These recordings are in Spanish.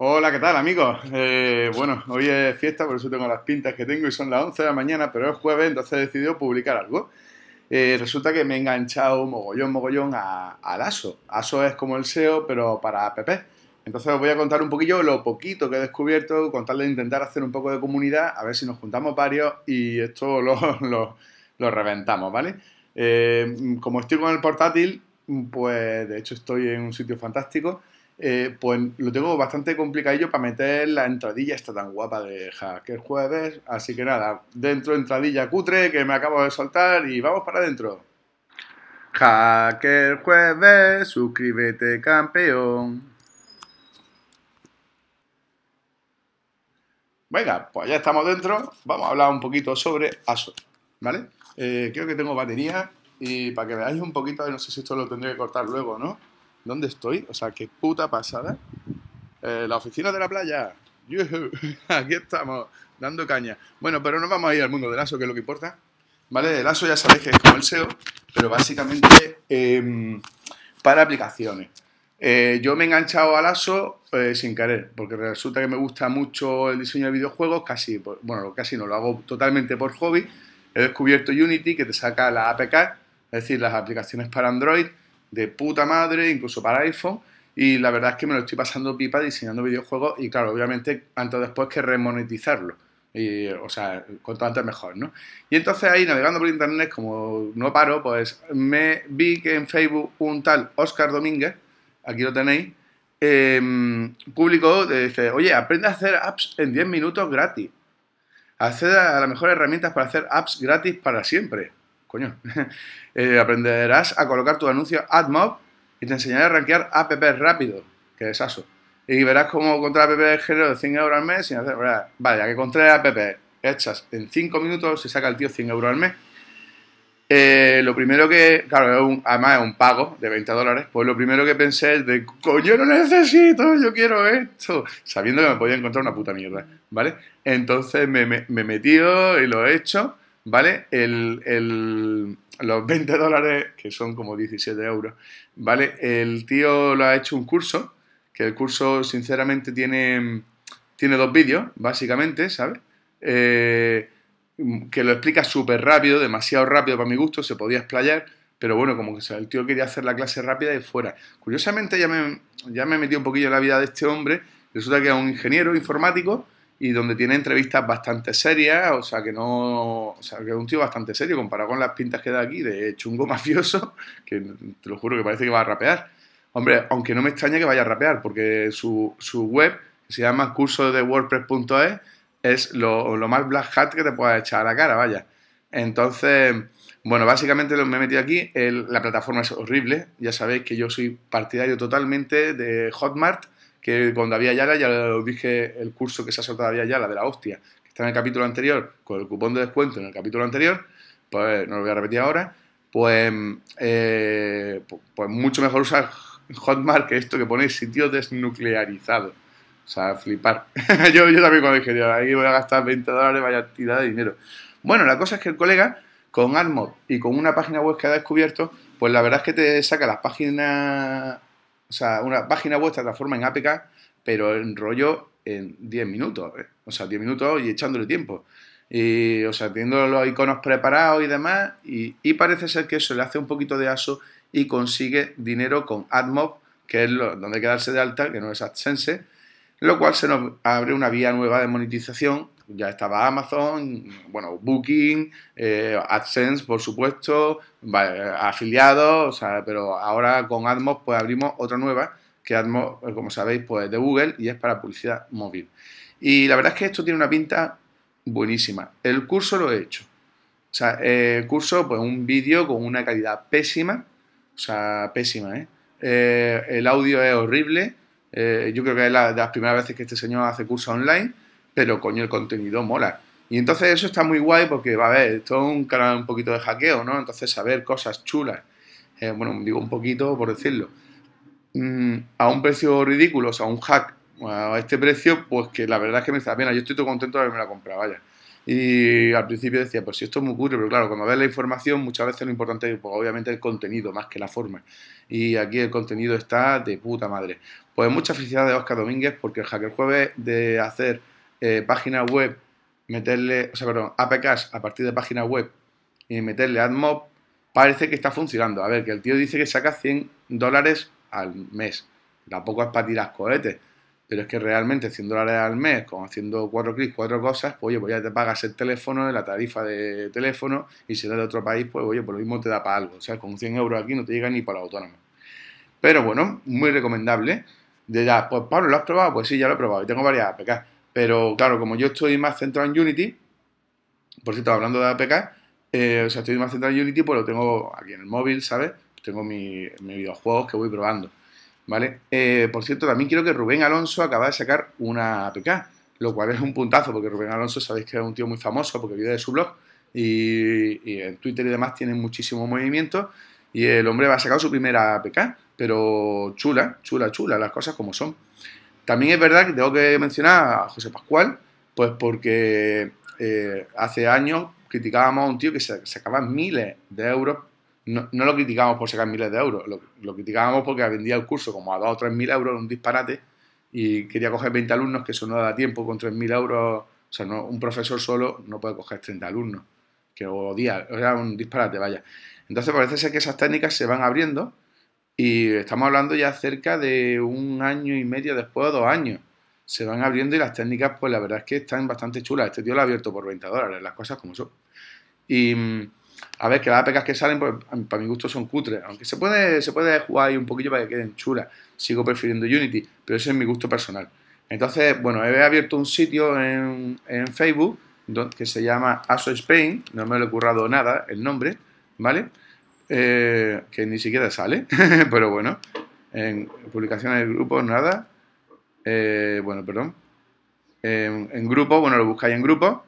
Hola, ¿qué tal amigos? Eh, bueno, hoy es fiesta, por eso tengo las pintas que tengo y son las 11 de la mañana, pero es jueves, entonces he decidido publicar algo. Eh, resulta que me he enganchado mogollón, mogollón a, al ASO. ASO es como el SEO, pero para app. Entonces os voy a contar un poquillo lo poquito que he descubierto, con tal de intentar hacer un poco de comunidad, a ver si nos juntamos varios y esto lo, reventamos, ¿vale? Eh, como estoy con el portátil, pues de hecho estoy en un sitio fantástico. Eh, pues lo tengo bastante complicadillo para meter la entradilla esta tan guapa de Hacker Jueves. Así que nada, dentro entradilla cutre que me acabo de soltar y vamos para adentro. Hacker Jueves, suscríbete campeón. Venga, pues ya estamos dentro. Vamos a hablar un poquito sobre ASO, ¿vale? Eh, creo que tengo batería y para que veáis un poquito, no sé si esto lo tendré que cortar luego, ¿no? ¿Dónde estoy? O sea, qué puta pasada. Eh, la oficina de la playa. Aquí estamos, dando caña. Bueno, pero no vamos a ir al mundo del ASO, que es lo que importa. ¿Vale? El ASO ya sabéis que es como el SEO, pero básicamente em, para aplicaciones. Eh, yo me he enganchado al ASO eh, sin querer, porque resulta que me gusta mucho el diseño de videojuegos, casi, bueno, casi no, lo hago totalmente por hobby. He descubierto Unity, que te saca la APK, es decir, las aplicaciones para Android, de puta madre, incluso para iPhone. Y la verdad es que me lo estoy pasando pipa diseñando videojuegos y claro, obviamente antes o después que remonetizarlo. Y, o sea, cuanto antes mejor, ¿no? Y entonces ahí navegando por internet, como no paro, pues me vi que en Facebook un tal Oscar Domínguez, aquí lo tenéis, em, publicó, dice, oye, aprende a hacer apps en 10 minutos gratis. Acceda a las mejores herramientas para hacer apps gratis para siempre coño, eh, aprenderás a colocar tus anuncios AdMob y te enseñaré a rankear app rápido, que es Y verás cómo contra app género de 100 euros al mes sin hacer... Vaya, que contra apps app hechas en 5 minutos se saca el tío 100 euros al mes. Eh, lo primero que, claro, un, además es un pago de 20 dólares, pues lo primero que pensé es de, coño, no necesito, yo quiero esto, sabiendo que me podía encontrar una puta mierda, ¿vale? Entonces me, me, y lo he hecho ¿vale? El, los 20 dólares, que son como 17 euros, ¿vale? El tío lo ha hecho un curso, que el curso sinceramente tiene, tiene dos vídeos, básicamente, ¿sabes? Eh, que lo explica súper rápido, demasiado rápido para mi gusto, se podía explayar, pero bueno, como que el tío quería hacer la clase rápida y fuera. Curiosamente ya me, ya me un poquillo en la vida de este hombre, resulta que es un ingeniero informático, y donde tiene entrevistas bastante serias, o sea que no, o sea que es un tío bastante serio comparado con las pintas que da aquí de chungo mafioso, que te lo juro que parece que va a rapear. Hombre, aunque no me extraña que vaya a rapear, porque su, web, que se llama curso de wordpress.es, es lo, lo, más black hat que te puedas echar a la cara, vaya. Entonces, bueno, básicamente lo me he metido aquí, la plataforma es horrible, ya sabéis que yo soy partidario totalmente de Hotmart, que cuando había Yala, ya lo dije, el curso que se ha soltado David de la hostia, que está en el capítulo anterior, con el cupón de descuento en el capítulo anterior, pues no lo voy a repetir ahora, pues, eh, pues mucho mejor usar Hotmart que esto que ponéis sitio desnuclearizado. O sea, flipar. yo, yo también cuando dije, ahí voy a gastar 20 dólares, vaya cantidad de dinero. Bueno, la cosa es que el colega, con AdMob y con una página web que ha descubierto, pues la verdad es que te saca las páginas o sea, una página web se transforma en APK, pero en rollo en 10 minutos, ¿eh? o sea, 10 minutos y echándole tiempo. Y, o sea, teniendo los iconos preparados y demás, y, parece ser que eso le hace un poquito de aso y consigue dinero con AdMob, que es donde quedarse de alta, que no es AdSense, lo cual se nos abre una vía nueva de monetización ya estaba Amazon, bueno, Booking, eh, AdSense, por supuesto, afiliados, pero ahora con AdMob pues abrimos otra nueva, que AdMob, pues, como sabéis, pues es de Google y es para publicidad móvil. Y la verdad es que esto tiene una pinta buenísima. El curso lo he hecho. sea, el curso, pues un vídeo con una calidad pésima, o sea, pésima, ¿eh? Eh, el audio es horrible. yo creo que es la, de las primeras veces que este señor hace curso online pero coño, el contenido mola. Y entonces eso está muy guay porque, va a ver, esto es un canal un poquito de hackeo, ¿no? Entonces saber cosas chulas, eh, bueno, digo un poquito por decirlo, mm, a un precio ridículo, o sea, un hack a este precio, pues que la verdad es que me está bien, yo estoy todo contento de haberme la comprado, vaya. Y al principio decía, pues si esto es muy curioso, pero claro, cuando ves la información muchas veces lo importante es pues, obviamente el contenido más que la forma. Y aquí el contenido está de puta madre. Pues mucha felicidad de Oscar Domínguez porque el Hacker Jueves de hacer eh, página web, meterle, o sea, perdón, APKs a partir de página web y meterle AdMob, parece que está funcionando. A ver, que el tío dice que saca 100 dólares al mes. Tampoco es para tirar cohetes, pero es que realmente 100 dólares al mes, con haciendo cuatro clics, cuatro cosas, pues oye, pues ya te pagas el teléfono, la tarifa de teléfono, y si eres de otro país, pues oye, por pues lo mismo te da para algo. O sea, con 100 euros aquí no te llega ni para la autónoma. Pero bueno, muy recomendable. De ya, pues Pablo, ¿lo has probado? Pues sí, ya lo he probado y tengo varias APKs. Pero claro, como yo estoy más centrado en Unity, por cierto, hablando de APK, eh, o sea, estoy más centrado en Unity, pues lo tengo aquí en el móvil, ¿sabes? Tengo mis videojuegos que voy probando, ¿vale? Eh, por cierto, también quiero que Rubén Alonso acaba de sacar una APK, lo cual es un puntazo, porque Rubén Alonso sabéis que es un tío muy famoso, porque vive de su blog, y, y en Twitter y demás tiene muchísimo movimiento, y el hombre va a sacar su primera APK, pero chula, chula, chula, las cosas como son. También es verdad que tengo que mencionar a José Pascual, pues porque eh, hace años criticábamos a un tío que se sacaba miles de euros. No, lo criticábamos por sacar miles de euros, lo, criticábamos porque vendía el curso como a 2 o 3 mil euros, un disparate, y quería coger 20 alumnos, que eso no da tiempo con 3 mil euros. O sea, un profesor solo no puede coger 30 alumnos, que odia, era un disparate, vaya. Entonces parece ser que esas técnicas se van abriendo y estamos hablando ya cerca de un año y medio después o dos años. Se van abriendo y las técnicas, pues la verdad es que están bastante chulas. Este tío lo ha abierto por 20 dólares, las cosas como son. Y a ver, que las APKs que salen, pues, para mi gusto son cutres. Aunque se puede, se puede jugar ahí un poquillo para que queden chulas. Sigo prefiriendo Unity, pero ese es mi gusto personal. Entonces, bueno, he abierto un sitio en, en Facebook que se llama Aso Spain, no me lo he currado nada el nombre, ¿vale? Eh, que ni siquiera sale, pero bueno, en publicaciones del grupo nada. Eh, bueno, perdón. En, grupo, bueno, lo buscáis en grupo,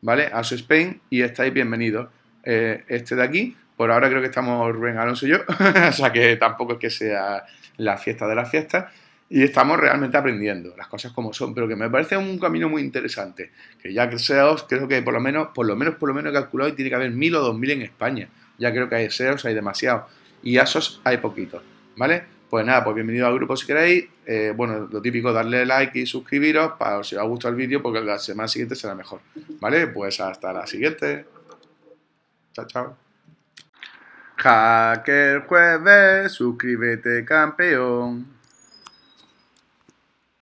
¿vale? Aso Spain y estáis bienvenidos. Eh, este de aquí, por ahora creo que estamos Rubén Alonso y yo, o sea que tampoco es que sea la fiesta de la fiesta Y estamos realmente aprendiendo las cosas como son, pero que me parece un camino muy interesante. Que ya que seaos, creo que por lo menos, por lo menos, por lo menos he calculado y tiene que haber mil o dos mil en España ya creo que hay SEOs, hay demasiado. Y ASOS hay poquito, ¿vale? Pues nada, pues bienvenido al grupo si queréis. Eh, bueno, lo típico, darle like y suscribiros para si os ha gustado el vídeo, porque la semana siguiente será mejor. ¿Vale? Pues hasta la siguiente. Chao, chao. Hacker jueves, suscríbete campeón.